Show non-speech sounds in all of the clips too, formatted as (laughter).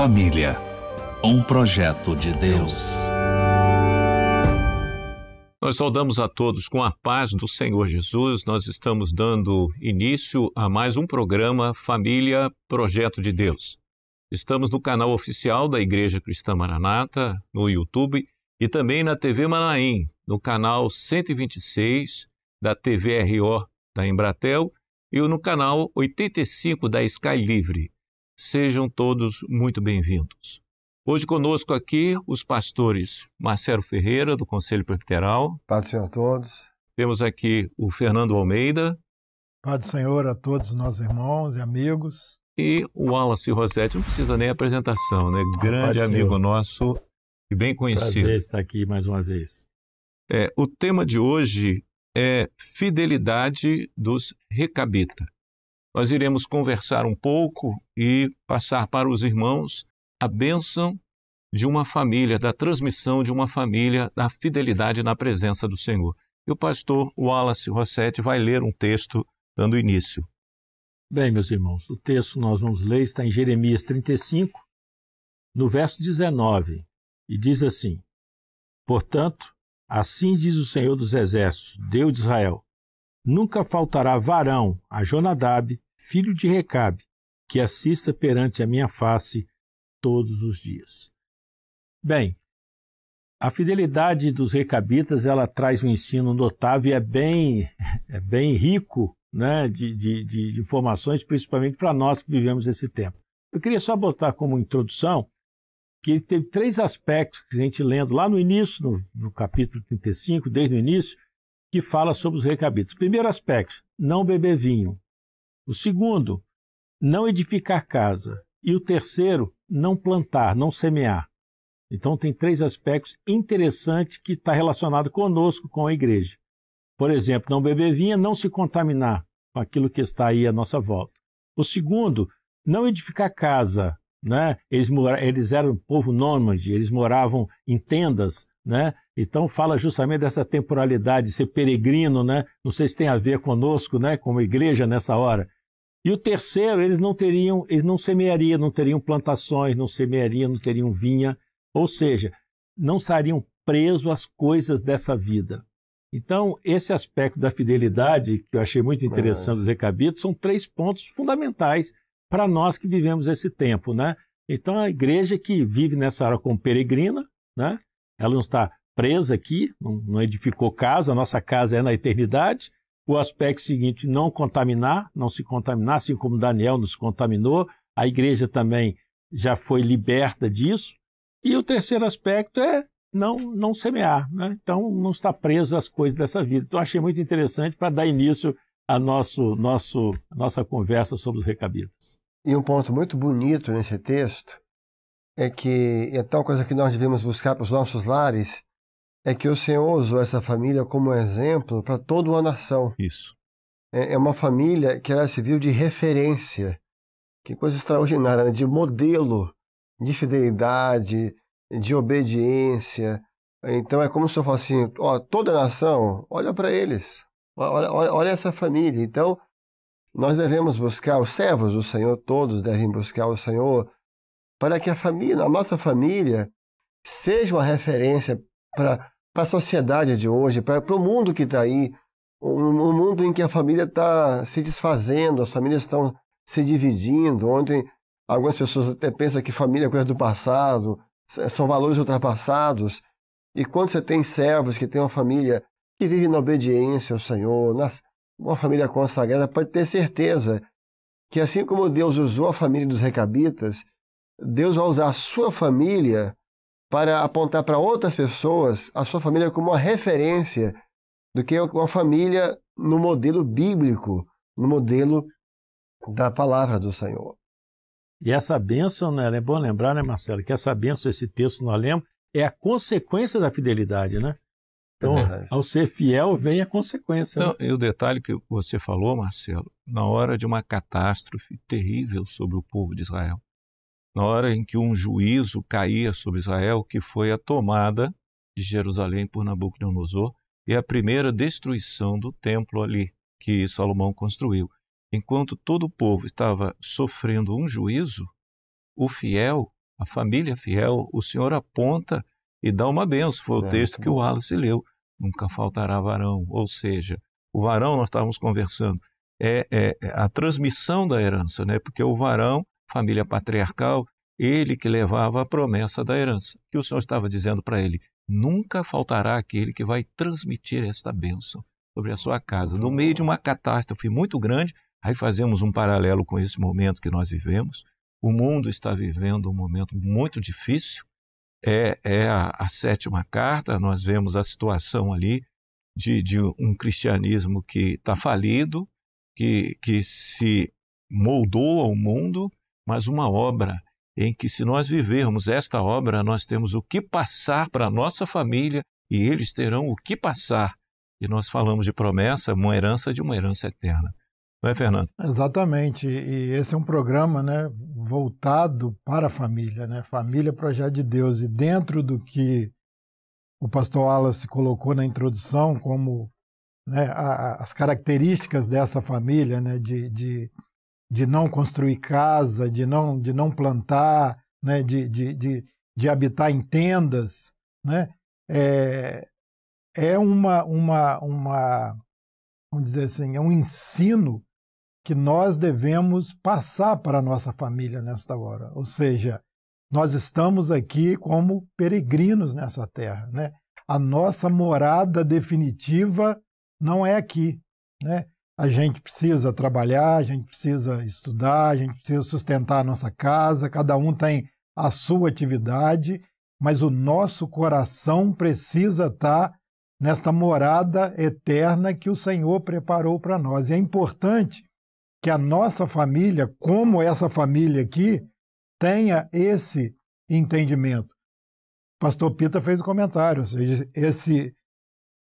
Família, um projeto de Deus. Nós saudamos a todos com a paz do Senhor Jesus. Nós estamos dando início a mais um programa Família, projeto de Deus. Estamos no canal oficial da Igreja Cristã Maranata, no YouTube, e também na TV Manaim, no canal 126 da TVRO da Embratel e no canal 85 da Sky Livre. Sejam todos muito bem-vindos. Hoje conosco aqui os pastores Marcelo Ferreira, do Conselho Presbiteral. Paz do Senhor a todos. Temos aqui o Fernando Almeida. Paz do Senhor a todos nós irmãos e amigos. E o Wallace Rosetti. não precisa nem apresentação, né? Grande amigo nosso e bem conhecido. Prazer estar aqui mais uma vez. É, o tema de hoje é Fidelidade dos Recabita nós iremos conversar um pouco e passar para os irmãos a bênção de uma família, da transmissão de uma família, da fidelidade na presença do Senhor. E o pastor Wallace Rossetti vai ler um texto dando início. Bem, meus irmãos, o texto nós vamos ler está em Jeremias 35, no verso 19, e diz assim: Portanto, assim diz o Senhor dos Exércitos, Deus de Israel: nunca faltará varão a Jonadab, filho de Recabe, que assista perante a minha face todos os dias. Bem, a fidelidade dos recabitas ela traz um ensino notável e é bem, é bem rico né, de, de, de informações, principalmente para nós que vivemos esse tempo. Eu queria só botar como introdução que ele teve três aspectos que a gente lendo lá no início, no, no capítulo 35, desde o início, que fala sobre os recabitos. Primeiro aspecto, não beber vinho. O segundo, não edificar casa. E o terceiro, não plantar, não semear. Então tem três aspectos interessantes que está relacionado conosco, com a igreja. Por exemplo, não beber vinho, é não se contaminar com aquilo que está aí à nossa volta. O segundo, não edificar casa. Né? Eles, eles eram povo nômade, eles moravam em tendas, né? Então fala justamente dessa temporalidade, ser peregrino, né? Não sei se tem a ver conosco, né? Como igreja nessa hora. E o terceiro, eles não teriam, eles não semeariam, não teriam plantações, não semeariam, não teriam vinha, ou seja, não estariam presos às coisas dessa vida. Então, esse aspecto da fidelidade, que eu achei muito interessante dos recabidos, são três pontos fundamentais para nós que vivemos esse tempo, né? Então, a igreja que vive nessa hora como peregrina, né? Ela não está presa aqui, não, não edificou casa, a nossa casa é na eternidade. O aspecto seguinte, não contaminar, não se contaminar, assim como Daniel nos contaminou, a igreja também já foi liberta disso. E o terceiro aspecto é não, não semear, né? então não estar preso às coisas dessa vida. Então achei muito interessante para dar início à nosso, nosso, à nossa conversa sobre os recabitas. E um ponto muito bonito nesse texto é que é tal coisa que nós devemos buscar para os nossos lares é que o Senhor usou essa família como exemplo para toda uma nação. Isso. É, é uma família que ela se viu de referência. Que coisa extraordinária, né? de modelo de fidelidade, de obediência. Então é como se eu fosse assim, ó, toda a nação, olha para eles, olha, olha, olha essa família. Então nós devemos buscar, os servos do Senhor, todos devem buscar o Senhor, para que a família, a nossa família, seja uma referência para a sociedade de hoje, para o mundo que está aí, um, um, mundo em que a família está se desfazendo, as famílias estão se dividindo. Ontem, algumas pessoas até pensam que família é coisa do passado, são valores ultrapassados. E quando você tem servos que têm uma família que vive na obediência ao Senhor, uma família consagrada, pode ter certeza que assim como Deus usou a família dos recabitas, Deus vai usar a sua família para apontar para outras pessoas a sua família como uma referência do que uma família no modelo bíblico, no modelo da palavra do Senhor. E essa bênção, né, é bom lembrar, né, Marcelo, que essa bênção, esse texto nós lemos, é a consequência da fidelidade, né? É então, é ao ser fiel vem a consequência. então né? E o detalhe que você falou, Marcelo, na hora de uma catástrofe terrível sobre o povo de Israel, na hora em que um juízo caía sobre Israel, que foi a tomada de Jerusalém por Nabucodonosor e a primeira destruição do templo ali que Salomão construiu. Enquanto todo o povo estava sofrendo um juízo, o fiel, a família fiel, o Senhor aponta e dá uma benção. Foi o é, texto que o Wallace leu. Nunca faltará varão. Ou seja, o varão, nós estávamos conversando, é, é, é a transmissão da herança, né? porque o varão família patriarcal, ele que levava a promessa da herança, que o Senhor estava dizendo para ele: nunca faltará aquele que vai transmitir esta bênção sobre a sua casa. No meio de uma catástrofe muito grande, aí fazemos um paralelo com esse momento que nós vivemos. O mundo está vivendo um momento muito difícil. É, é a, a sétima carta, nós vemos a situação ali de, de um cristianismo que está falido, que, que se moldou ao mundo, mas uma obra em que, se nós vivermos esta obra, nós temos o que passar para a nossa família e eles terão o que passar. E nós falamos de promessa, uma herança de uma herança eterna. Não é, Fernando? Exatamente. E esse é um programa né, voltado para a família, né? Família Projeto de Deus. E dentro do que o pastor Wallace colocou na introdução, como né, a, as características dessa família, né, de, de de não construir casa, de não, de não plantar, né? de, de, de, de habitar em tendas, né? é, é uma, uma, uma, vamos dizer assim, é um ensino que nós devemos passar para a nossa família nesta hora. Ou seja, nós estamos aqui como peregrinos nessa terra, né? A nossa morada definitiva não é aqui, né? a gente precisa trabalhar, a gente precisa estudar, a gente precisa sustentar a nossa casa, cada um tem a sua atividade, mas o nosso coração precisa estar nesta morada eterna que o Senhor preparou para nós. E é importante que a nossa família, como essa família aqui, tenha esse entendimento. O pastor Pita fez o um comentário, ou seja, esse,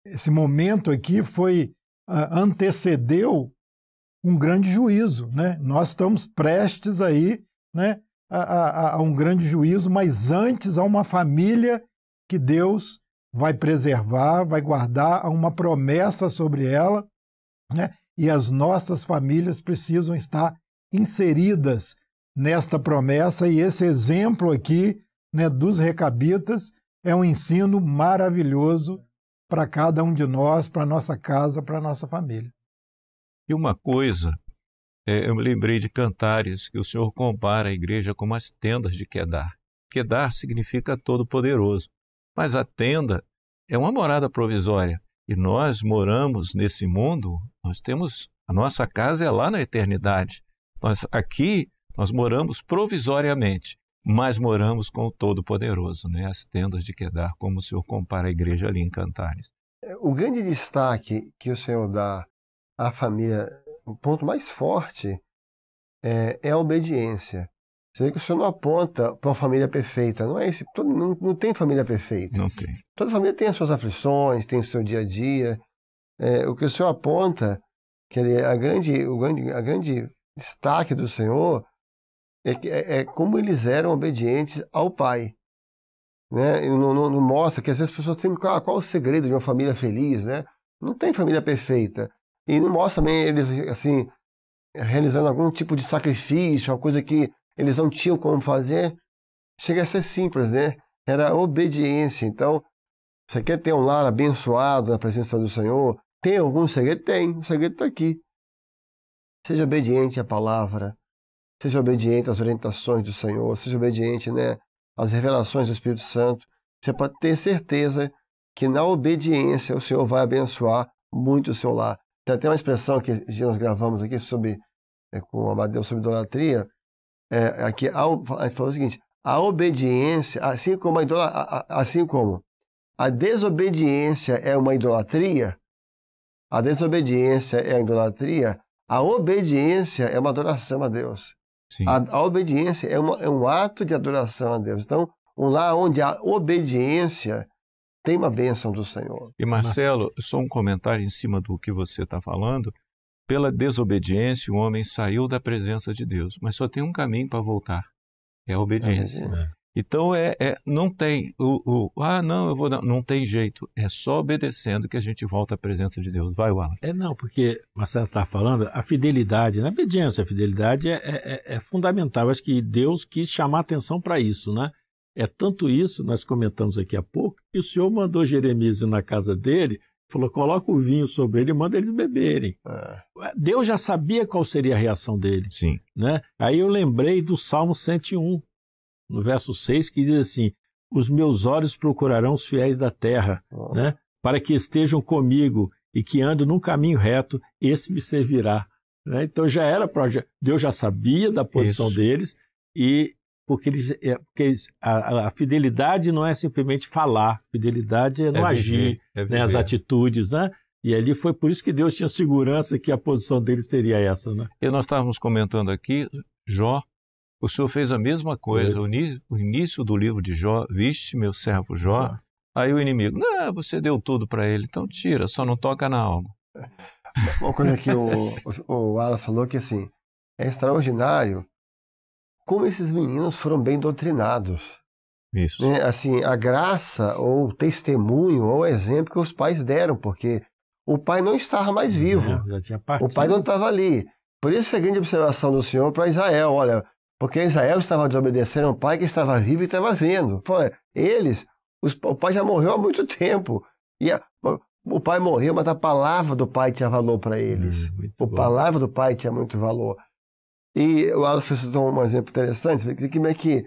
esse momento aqui foi antecedeu um grande juízo. Né? Nós estamos prestes aí né, a, a, a um grande juízo, mas antes a uma família que Deus vai preservar, vai guardar, há uma promessa sobre ela, né? e as nossas famílias precisam estar inseridas nesta promessa, e esse exemplo aqui né, dos recabitas é um ensino maravilhoso para cada um de nós, para nossa casa, para nossa família. E uma coisa, é, eu me lembrei de Cantares, que o Senhor compara a igreja com as tendas de Quedar. Quedar significa todo-poderoso, mas a tenda é uma morada provisória. E nós moramos nesse mundo, nós temos a nossa casa é lá na eternidade. Nós aqui nós moramos provisoriamente mas moramos com o Todo-Poderoso, né? as tendas de Quedar, como o Senhor compara a igreja ali em Cantares. É, o grande destaque que o Senhor dá à família, o ponto mais forte, é, é a obediência. Você vê que o Senhor não aponta para uma família perfeita, não é isso? Todo, não, não tem família perfeita. Não tem. Toda família tem as suas aflições, tem o seu dia a dia. É, o que o Senhor aponta, que ele, é a grande, o grande, a grande destaque do Senhor é, é, é como eles eram obedientes ao pai. Né? Não, não, não, mostra que às vezes as pessoas têm ah, qual o segredo de uma família feliz, né? Não tem família perfeita. E não mostra também eles assim realizando algum tipo de sacrifício, uma coisa que eles não tinham como fazer. Chega a ser simples, né? Era obediência. Então, você quer ter um lar abençoado na presença do Senhor? Tem algum segredo? Tem. O segredo está aqui. Seja obediente à palavra. Seja obediente às orientações do Senhor, seja obediente né, às revelações do Espírito Santo. Você pode ter certeza que na obediência o Senhor vai abençoar muito o seu lar. Tem até uma expressão que nós gravamos aqui sobre, é, com o Amadeus sobre idolatria. É, aqui, a, a falou o seguinte: a obediência, assim como a, idola, assim como a desobediência é uma idolatria, a desobediência é a idolatria, a obediência é uma adoração a Deus. A, a, obediência é, uma, é, um ato de adoração a Deus. Então, lá onde há obediência, tem uma bênção do Senhor. E Marcelo, só um comentário em cima do que você está falando. Pela desobediência, o homem saiu da presença de Deus, mas só tem um caminho para voltar: é a obediência. É a obediência. É. Então é, é não tem o, o, ah não eu vou não, não tem jeito é só obedecendo que a gente volta à presença de Deus vai Wallace é não porque Marcelo está falando a fidelidade na obediência a fidelidade é, é, é, é fundamental acho que Deus quis chamar atenção para isso né é tanto isso nós comentamos aqui há pouco que o Senhor mandou Jeremias ir na casa dele falou coloca o vinho sobre ele e manda eles beberem é. Deus já sabia qual seria a reação dele sim né aí eu lembrei do Salmo 101 no verso 6, que diz assim: Os meus olhos procurarão os fiéis da terra, né? para que estejam comigo e que ando num caminho reto, esse me servirá. Né? Então já era Deus já sabia da posição Isso. deles, e porque, eles, é, porque eles, a, a, fidelidade não é simplesmente falar, fidelidade é no é agir, é né? as atitudes, né? E ali foi por isso que Deus tinha segurança que a posição deles seria essa, né? E nós estávamos comentando aqui, Jó o Senhor fez a mesma coisa. O, início, o início do livro de Jó, viste meu servo Jó. Aí o inimigo, não, você deu tudo para ele, então tira, só não toca na alma. (laughs) Uma coisa que o, o, Alas falou que assim, é extraordinário como esses meninos foram bem doutrinados. Isso. Né? Assim, a graça ou testemunho ou exemplo que os pais deram, porque o pai não estava mais vivo. É, o pai não estava ali. Por isso que a grande observação do Senhor para Israel, olha, porque Israel estava desobedecendo a um pai que estava vivo e estava vendo. Eles, os, o pai já morreu há muito tempo. E a, o pai morreu, mas a palavra do pai tinha valor para eles. Hum, a palavra do pai tinha muito valor. E o Alistair citou um exemplo interessante, como é que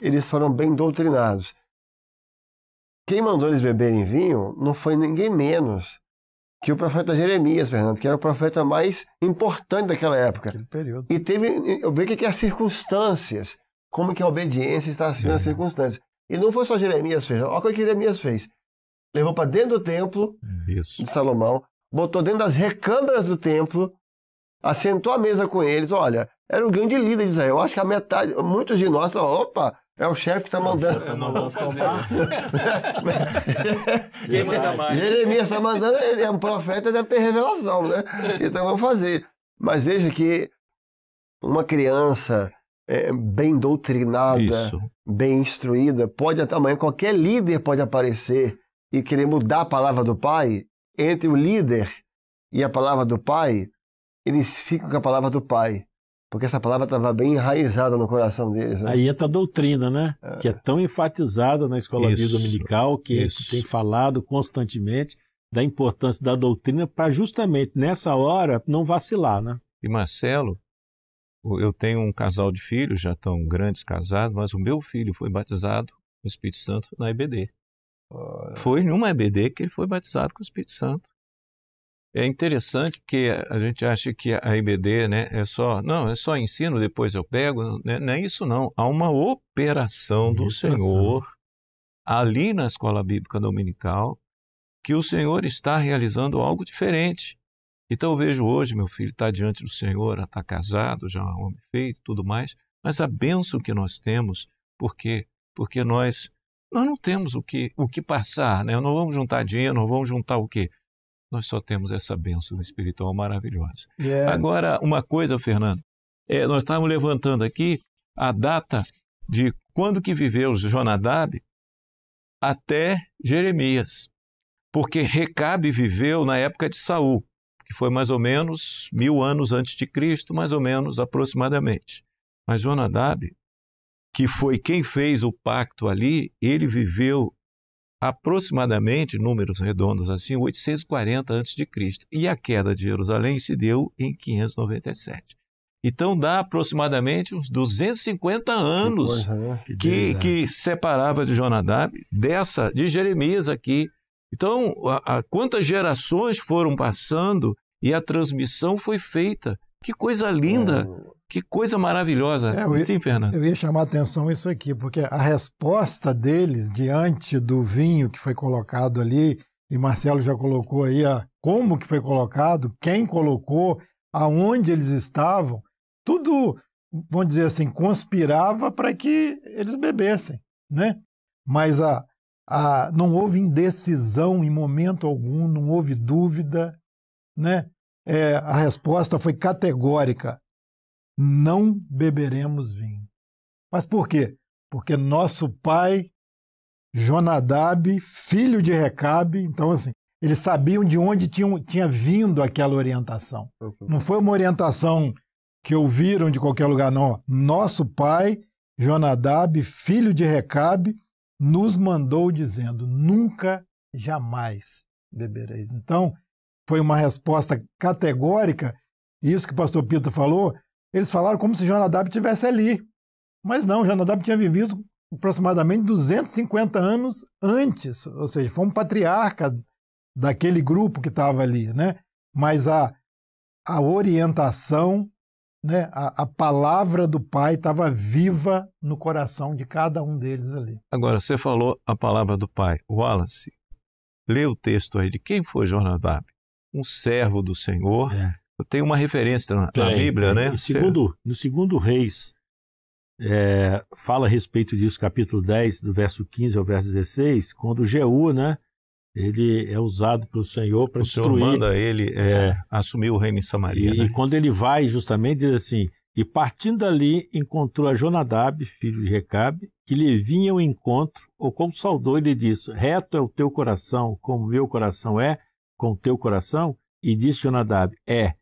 eles foram bem doutrinados. Quem mandou eles beberem vinho não foi ninguém menos que o profeta Jeremias, Fernando, que era o profeta mais importante daquela época. período. E teve, eu vejo que as circunstâncias, como que a obediência está acima das é. circunstâncias. E não foi só Jeremias fez, olha o que Jeremias fez. Levou para dentro do templo Isso. de Salomão, botou dentro das recâmaras do templo, assentou a mesa com eles, olha, era o grande líder de Israel. Eu acho que a metade, muitos de nós, opa, é o chefe que está é mandando. Eu tá não vou fazer. (laughs) Quem manda mais? Jeremias está mandando, ele é um profeta, deve ter revelação, né? Então vou fazer. Mas veja que uma criança é, bem doutrinada, Isso. bem instruída, pode até amanhã, qualquer líder pode aparecer e querer mudar a palavra do pai. Entre o líder e a palavra do pai, eles ficam com a palavra do pai porque essa palavra estava bem enraizada no coração deles. Né? Aí entra é a doutrina, né? É. Que é tão enfatizada na escola isso, bíblica dominical, que isso. tem falado constantemente da importância da doutrina para justamente nessa hora não vacilar, né? E Marcelo, eu tenho um casal de filhos, já estão grandes casados, mas o meu filho foi batizado com o Espírito Santo na EBD. Olha. Foi numa EBD que ele foi batizado com o Espírito Santo. É interessante porque a gente acha que a IBD né, é só, não, é só ensino, depois eu pego. Né? Não é isso, não. Há uma operação do Senhor ali na escola bíblica dominical que o Senhor está realizando algo diferente. Então eu vejo hoje, meu filho está diante do Senhor, está casado, já é um homem feito, tudo mais, mas a bênção que nós temos, por quê? Porque nós, nós não temos o que, o que passar, né? não vamos juntar dinheiro, não vamos juntar o quê? nós só temos essa bênção espiritual maravilhosa. Yeah. Agora, uma coisa, Fernando, é, nós estávamos levantando aqui a data de quando que viveu Jonadab até Jeremias, porque Recabe viveu na época de Saul, que foi mais ou menos mil anos antes de Cristo, mais ou menos aproximadamente. Mas Jonadab, que foi quem fez o pacto ali, ele viveu aproximadamente, números redondos assim, 840 a.C. E a queda de Jerusalém se deu em 597. Então dá aproximadamente uns 250 anos que, coisa, né? que, que, que, separava de Jonadab dessa de Jeremias aqui. Então, a, a, quantas gerações foram passando e a transmissão foi feita. Que coisa linda! É, que coisa maravilhosa. É, ia, Sim, Fernando. Eu ia chamar a atenção isso aqui, porque a resposta deles diante do vinho que foi colocado ali, e Marcelo já colocou aí a, como que foi colocado, quem colocou, aonde eles estavam, tudo, vamos dizer assim, conspirava para que eles bebessem, né? Mas a, a, não houve indecisão em momento algum, não houve dúvida, né? É, a resposta foi categórica não beberemos vinho. Mas por quê? Porque nosso pai, Jonadab, filho de Recabe, então assim, eles sabiam de onde tinham, tinha vindo aquela orientação. Não foi uma orientação que ouviram de qualquer lugar, não. Nosso pai, Jonadab, filho de Recabe, nos mandou dizendo: nunca, jamais bebereis. Então, foi uma resposta categórica. Isso que o pastor Pito falou eles falaram como se Jonadab estivesse ali. Mas não, Jonadab tinha vivido aproximadamente 250 anos antes, ou seja, foi um patriarca daquele grupo que estava ali, né? Mas a, a orientação, né? a, a palavra do Pai estava viva no coração de cada um deles ali. Agora, você falou a palavra do Pai. Wallace, lê o texto aí de quem foi Jonadab? Um servo do Senhor. É tem uma referência na, tem, na Bíblia, tem. né? No segundo, no segundo Reis, é, fala a respeito disso, capítulo 10, do verso 15 ao verso 16, quando Jeú, né? Ele é usado pelo Senhor para destruir. O Senhor manda ele é, é, assumir o reino em Samaria. E, né? e, quando ele vai, justamente, diz assim: E partindo dali, encontrou a Jonadab, filho de Recabe, que lhe vinha ao encontro, ou como saudou, ele disse: Reto é o teu coração, como meu coração é, com o teu coração. E disse Jonadab: É.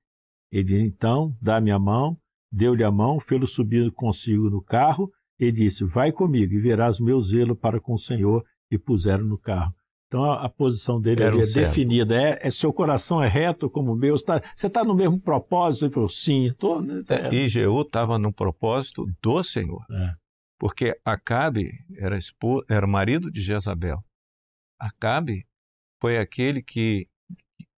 Ele então dá-me a mão, deu-lhe a mão, fê-lo subir consigo no carro e disse: Vai comigo e verás o meu zelo para com o Senhor. E puseram no carro. Então a, a posição dele um é definida. É, é, seu coração é reto como o meu. Você está tá no mesmo propósito? Ele falou: Sim, estou. Né, é, E Jeú estava no propósito do Senhor. É. Porque Acabe era, era marido de Jezabel. Acabe foi aquele que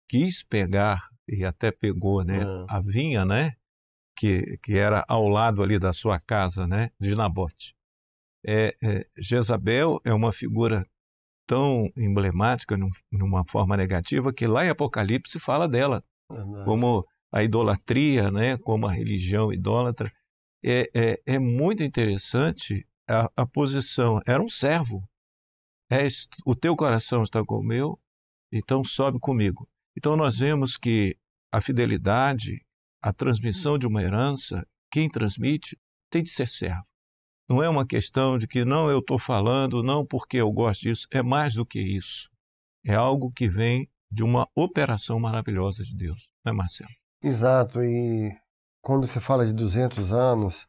quis pegar e até pegou né, a vinha, né? Que, que era ao lado ali da sua casa, né? De Nabote. É, é, Jezabel é uma figura tão emblemática, num, numa forma negativa, que lá em Apocalipse fala dela, é como a idolatria, né? Como a religião idólatra. É, é, é muito interessante a, a posição. Era um servo. é o teu coração está com o meu, então sobe comigo. Então, nós vemos que a fidelidade, a transmissão de uma herança, quem transmite tem de ser servo. Não é uma questão de que não eu estou falando, não porque eu gosto disso, é mais do que isso. É algo que vem de uma operação maravilhosa de Deus, não é, Marcelo? Exato, e quando você fala de 200 anos,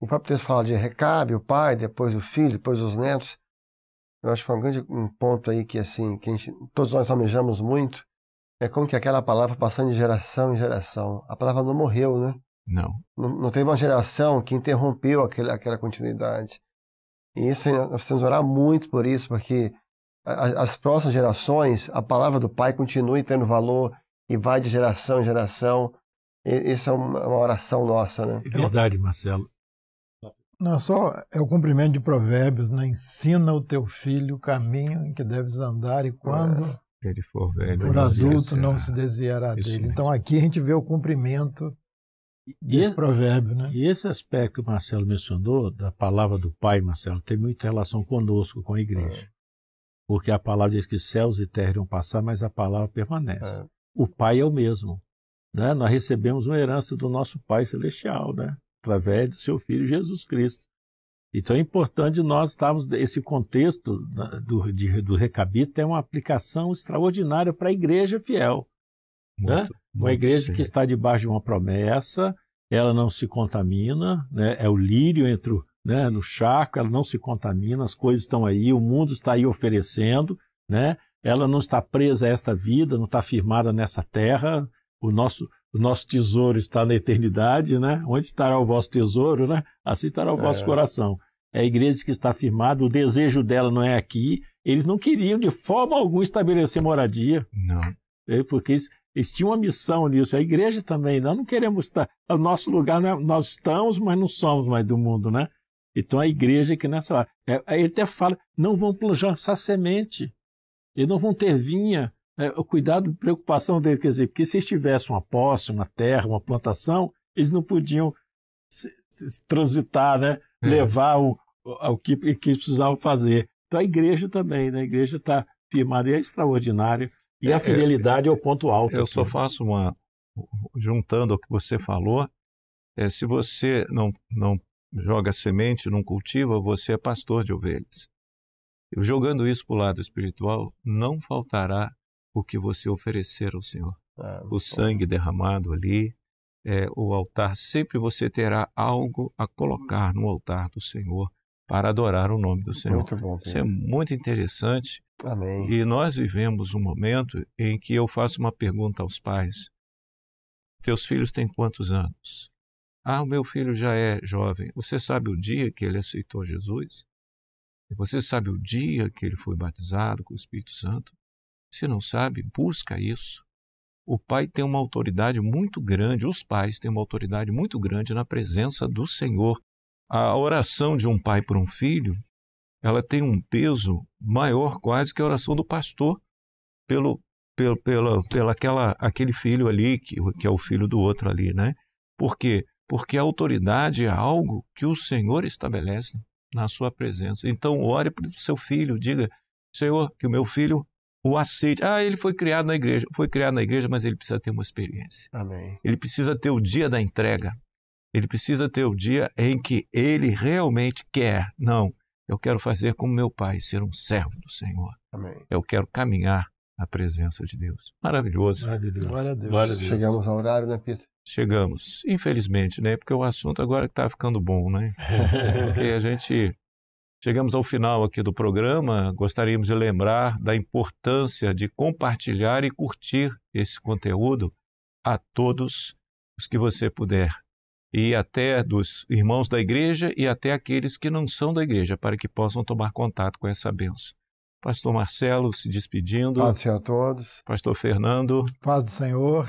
o próprio texto fala de Recabe, o pai, depois o filho, depois os netos. Eu acho que é um grande um ponto aí que assim, que gente, todos nós almejamos muito, é como que aquela palavra passando de geração em geração. A palavra não morreu, né? Não. Não, não teve uma geração que interrompeu aquele, aquela continuidade. E isso nós precisamos orar muito por isso, porque as, as próximas gerações, a palavra do Pai continue tendo valor e vai de geração em geração. isso é uma, uma oração nossa, né? É, é verdade, Marcelo. Não, só é o cumprimento de provérbios, né? Ensina o teu filho o caminho em que deves andar e quando é ele for velho. Por adulto não se desviará dele. Mesmo. Então aqui a gente vê o cumprimento desse provérbio. Né? E esse aspecto que o Marcelo mencionou, da palavra do Pai, Marcelo, tem muita relação conosco, com a igreja. É. Porque a palavra diz que céus e terra irão passar, mas a palavra permanece. É. O Pai é o mesmo. Né? Nós recebemos uma herança do nosso Pai Celestial, né? através do seu Filho Jesus Cristo. Então é importante nós estarmos. Esse contexto né, do, de, do recabito é uma aplicação extraordinária para a igreja fiel. Né? Muito, né? Uma igreja sim. que está debaixo de uma promessa, ela não se contamina, né? é o lírio entre o, né, no charco, ela não se contamina, as coisas estão aí, o mundo está aí oferecendo, né? ela não está presa a esta vida, não está firmada nessa terra. O nosso, o nosso tesouro está na eternidade, né? Onde estará o vosso tesouro, né? Assim estará o é. vosso coração. É a igreja que está firmada, o desejo dela não é aqui. Eles não queriam de forma alguma estabelecer moradia. Não. É, porque eles, eles tinham uma missão nisso. A igreja também, nós não queremos estar. O nosso lugar, é, nós estamos, mas não somos mais do mundo, né? Então a igreja que nessa é, aí ele até fala: não vão plantar semente, eles não vão ter vinha, é, o cuidado, preocupação deles, quer dizer, porque se eles tivessem uma posse, uma terra, uma plantação, eles não podiam se, se transitar, né? É. levar o, o, o, que, precisavam fazer. Então a igreja também, né? a igreja está firmada e é extraordinária, e é, a é, fidelidade é, é, o ponto alto. Eu aqui. só faço uma, juntando ao que você falou, é, se você não, não joga semente, não cultiva, você é pastor de ovelhas. Jogando isso para o lado espiritual, não faltará o que você oferecer ao Senhor. Ah, o sangue derramado ali, é, o altar, sempre você terá algo a colocar no altar do Senhor para adorar o nome do Senhor. Muito bom, Isso é muito interessante. Amém. E nós vivemos um momento em que eu faço uma pergunta aos pais: Teus filhos têm quantos anos? Ah, o meu filho já é jovem. Você sabe o dia que ele aceitou Jesus? Você sabe o dia que ele foi batizado com o Espírito Santo? Se não sabe, busca isso. O pai tem uma autoridade muito grande, os pais têm uma autoridade muito grande na presença do Senhor. A oração de um pai por um filho, ela tem um peso maior quase que a oração do pastor pelo pelo, pela pela aquela, aquele filho ali, que, que é o filho do outro ali, né? Por quê? Porque a autoridade é algo que o Senhor estabelece na sua presença. Então, ore para o seu filho, diga, Senhor, que o meu filho o aceite. Ah, ele foi criado na igreja. Foi criado na igreja, mas ele precisa ter uma experiência. Amém. Ele precisa ter o dia da entrega. Ele precisa ter o dia em que ele realmente quer. Não, eu quero fazer como meu pai, ser um servo do Senhor. Amém. Eu quero caminhar na presença de Deus. Maravilhoso. Maravilhoso. Glória a Deus. Glória a Deus. Chegamos ao horário, né, Pedro? Chegamos, infelizmente, né? Porque o assunto agora está ficando bom, né? Porque (laughs) a gente Chegamos ao final aqui do programa. Gostaríamos de lembrar da importância de compartilhar e curtir esse conteúdo a todos os que você puder, e até dos irmãos da igreja e até aqueles que não são da igreja, para que possam tomar contato com essa benção. Pastor Marcelo se despedindo. Paz a todos. Pastor Fernando. Paz do Senhor.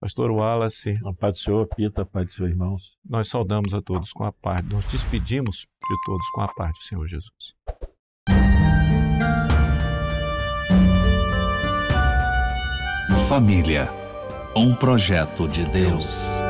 Pastor Wallace. A paz do Senhor, Pita, a paz do Senhor, irmãos. Nós saudamos a todos com a paz, nos despedimos de todos com a paz do Senhor Jesus. Família, um projeto de Deus.